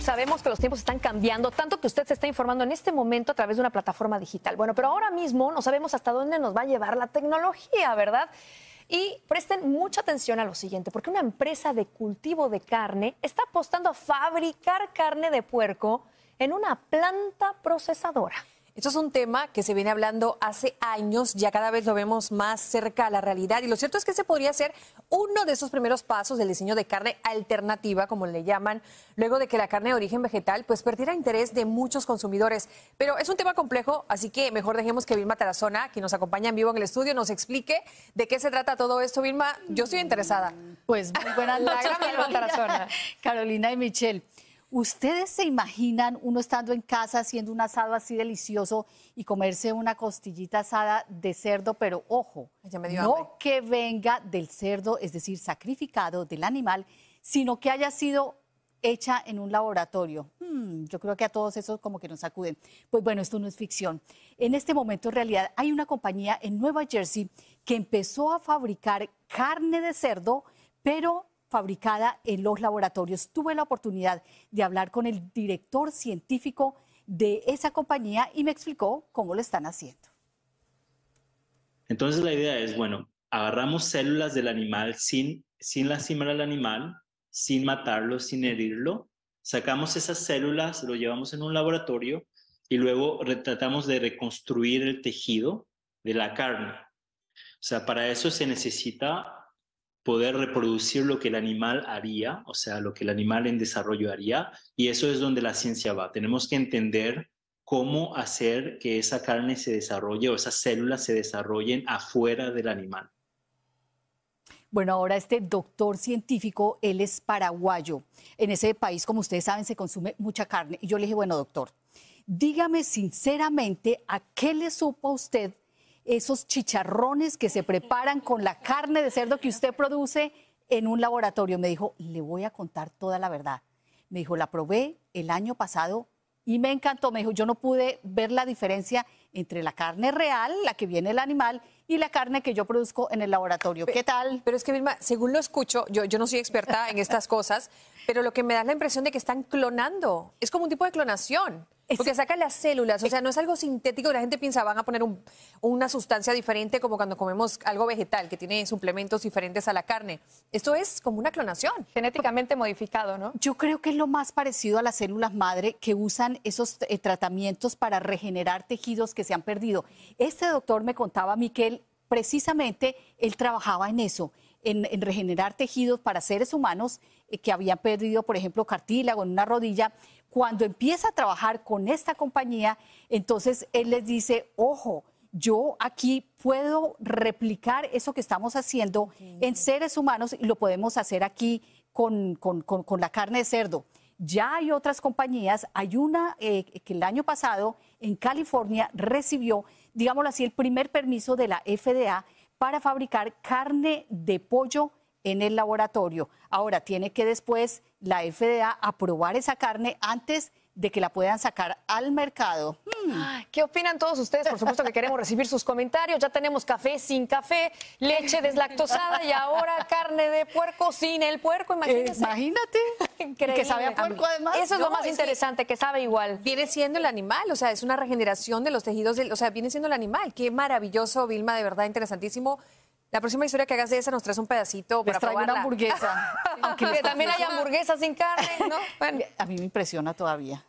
Sabemos que los tiempos están cambiando, tanto que usted se está informando en este momento a través de una plataforma digital. Bueno, pero ahora mismo no sabemos hasta dónde nos va a llevar la tecnología, ¿verdad? Y presten mucha atención a lo siguiente, porque una empresa de cultivo de carne está apostando a fabricar carne de puerco en una planta procesadora. Esto es un tema que se viene hablando hace años, ya cada vez lo vemos más cerca a la realidad y lo cierto es que ese podría ser uno de esos primeros pasos del diseño de carne alternativa, como le llaman, luego de que la carne de origen vegetal pues perdiera interés de muchos consumidores. Pero es un tema complejo, así que mejor dejemos que Vilma Tarazona, que nos acompaña en vivo en el estudio, nos explique de qué se trata todo esto. Vilma, yo estoy interesada. Pues muy buenas noches, Vilma Tarazona. Carolina y Michelle. ¿Ustedes se imaginan uno estando en casa haciendo un asado así delicioso y comerse una costillita asada de cerdo? Pero ojo, no que venga del cerdo, es decir, sacrificado del animal, sino que haya sido hecha en un laboratorio. Hmm, yo creo que a todos esos como que nos acuden. Pues bueno, esto no es ficción. En este momento, en realidad, hay una compañía en Nueva Jersey que empezó a fabricar carne de cerdo, pero fabricada en los laboratorios. Tuve la oportunidad de hablar con el director científico de esa compañía y me explicó cómo lo están haciendo. Entonces la idea es, bueno, agarramos células del animal sin, sin lastimar al animal, sin matarlo, sin herirlo, sacamos esas células, lo llevamos en un laboratorio y luego tratamos de reconstruir el tejido de la carne. O sea, para eso se necesita poder reproducir lo que el animal haría, o sea, lo que el animal en desarrollo haría, y eso es donde la ciencia va. Tenemos que entender cómo hacer que esa carne se desarrolle o esas células se desarrollen afuera del animal. Bueno, ahora este doctor científico, él es paraguayo. En ese país, como ustedes saben, se consume mucha carne. Y yo le dije, bueno, doctor, dígame sinceramente a qué le supo a usted esos chicharrones que se preparan con la carne de cerdo que usted produce en un laboratorio. Me dijo, le voy a contar toda la verdad. Me dijo, la probé el año pasado y me encantó. Me dijo, yo no pude ver la diferencia entre la carne real, la que viene el animal, y la carne que yo produzco en el laboratorio. ¿Qué tal? Pero es que, Vilma, según lo escucho, yo, no soy experta en estas cosas, pero lo que me da la impresión de que están clonando. Es como un tipo de clonación. Porque saca las células, o sea, no es algo sintético, la gente piensa, van a poner una sustancia diferente como cuando comemos algo vegetal, que tiene suplementos diferentes a la carne. Esto es como una clonación. Genéticamente modificado, ¿no? Yo creo que es lo más parecido a las células madre que usan esos eh, tratamientos para regenerar tejidos que se han perdido. Este doctor me contaba, Miquel, precisamente él trabajaba en eso, en, regenerar tejidos para seres humanos eh, que habían perdido, por ejemplo, cartílago en una rodilla cuando empieza a trabajar con esta compañía, entonces él les dice, ojo, yo aquí puedo replicar eso que estamos haciendo en seres humanos y lo podemos hacer aquí con, la carne de cerdo. Ya hay otras compañías, hay una eh, que el año pasado en California recibió, digámoslo así, el primer permiso de la FDA para fabricar carne de pollo en el laboratorio. Ahora tiene que después la FDA aprobar esa carne antes de que la puedan sacar al mercado. Hmm. ¿Qué opinan todos ustedes? Por supuesto que queremos recibir sus comentarios. Ya tenemos café sin café, leche deslactosada y ahora carne de puerco sin el puerco. Eh, imagínate. imagínate. Que sabe a puerco además. Eso es lo más interesante, que, sabe igual. Viene siendo el animal, o sea, es una regeneración de los tejidos, o sea, viene siendo el animal. Qué maravilloso, Vilma, de verdad, interesantísimo la próxima historia que hagas de esa nos traes un pedacito para una hamburguesa. Aunque también hay hamburguesas sin carne, ¿no? A mí me impresiona todavía.